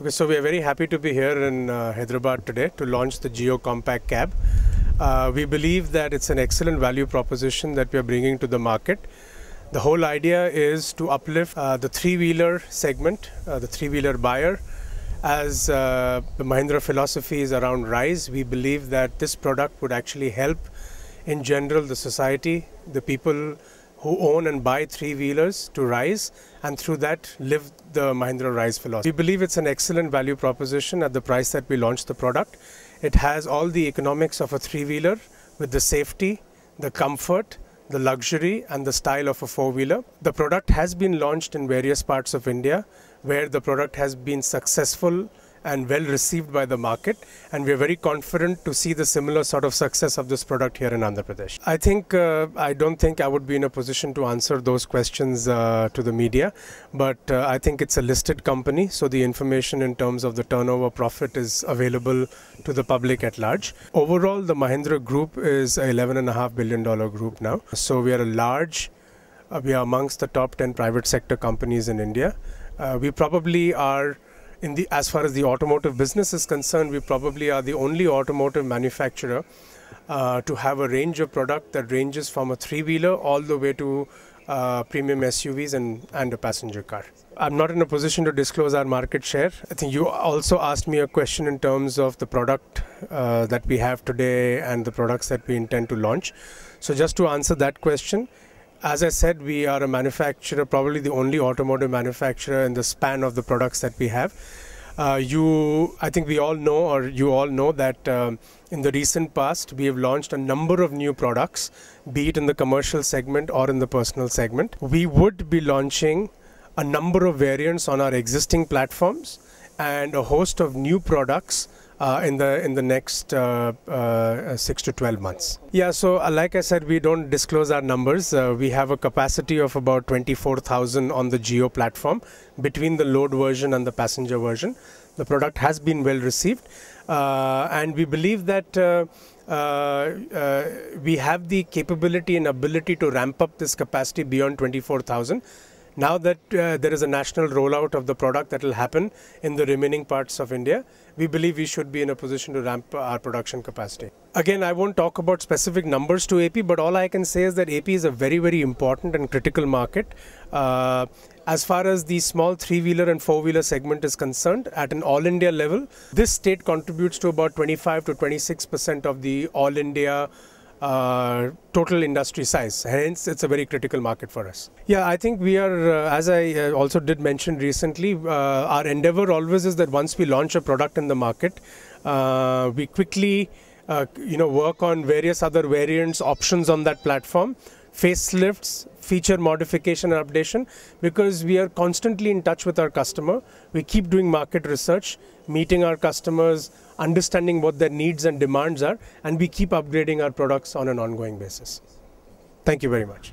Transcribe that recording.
Okay, so we are very happy to be here in uh, Hyderabad today to launch the Geo Compact Cab. Uh, we believe that it's an excellent value proposition that we are bringing to the market. The whole idea is to uplift uh, the three wheeler segment, uh, the three wheeler buyer. As uh, the Mahindra philosophy is around rise, we believe that this product would actually help in general the society, the people who own and buy three wheelers to rise and through that live the Mahindra Rise philosophy. We believe it's an excellent value proposition at the price that we launched the product. It has all the economics of a three wheeler with the safety, the comfort, the luxury and the style of a four wheeler. The product has been launched in various parts of India where the product has been successful and well received by the market. And we are very confident to see the similar sort of success of this product here in Andhra Pradesh. I think uh, I don't think I would be in a position to answer those questions uh, to the media, but uh, I think it's a listed company, so the information in terms of the turnover profit is available to the public at large. Overall, the Mahindra Group is a 11.5 billion dollar group now, so we are a large. Uh, we are amongst the top 10 private sector companies in India. Uh, we probably are in the as far as the automotive business is concerned, we probably are the only automotive manufacturer uh, to have a range of product that ranges from a three-wheeler all the way to uh, premium SUVs and, and a passenger car. I'm not in a position to disclose our market share. I think you also asked me a question in terms of the product uh, that we have today and the products that we intend to launch. So, just to answer that question, as I said, we are a manufacturer, probably the only automotive manufacturer in the span of the products that we have. Uh, you, I think we all know, or you all know, that um, in the recent past we have launched a number of new products, be it in the commercial segment or in the personal segment. We would be launching a number of variants on our existing platforms and a host of new products uh, in the in the next uh, uh, six to twelve months. Yeah, so uh, like I said, we don't disclose our numbers. Uh, we have a capacity of about twenty four thousand on the Geo platform between the load version and the passenger version. The product has been well received, uh, and we believe that. we have the capability and ability to ramp up this capacity beyond 24,000 now that uh, there is a national rollout of the product that will happen in the remaining parts of India, we believe we should be in a position to ramp our production capacity. Again, I won't talk about specific numbers to AP, but all I can say is that AP is a very, very important and critical market. Uh, as far as the small three wheeler and four wheeler segment is concerned, at an all India level, this state contributes to about 25 to 26 percent of the all India uh, total industry size. Hence, it's a very critical market for us. Yeah, I think we are, uh, as I uh, also did mention recently, uh, our endeavor always is that once we launch a product in the market, uh, we quickly you know, work on various other variants, options on that platform facelifts, feature modification and updation because we are constantly in touch with our customer. We keep doing market research, meeting our customers, understanding what their needs and demands are, and we keep upgrading our products on an ongoing basis. Thank you very much.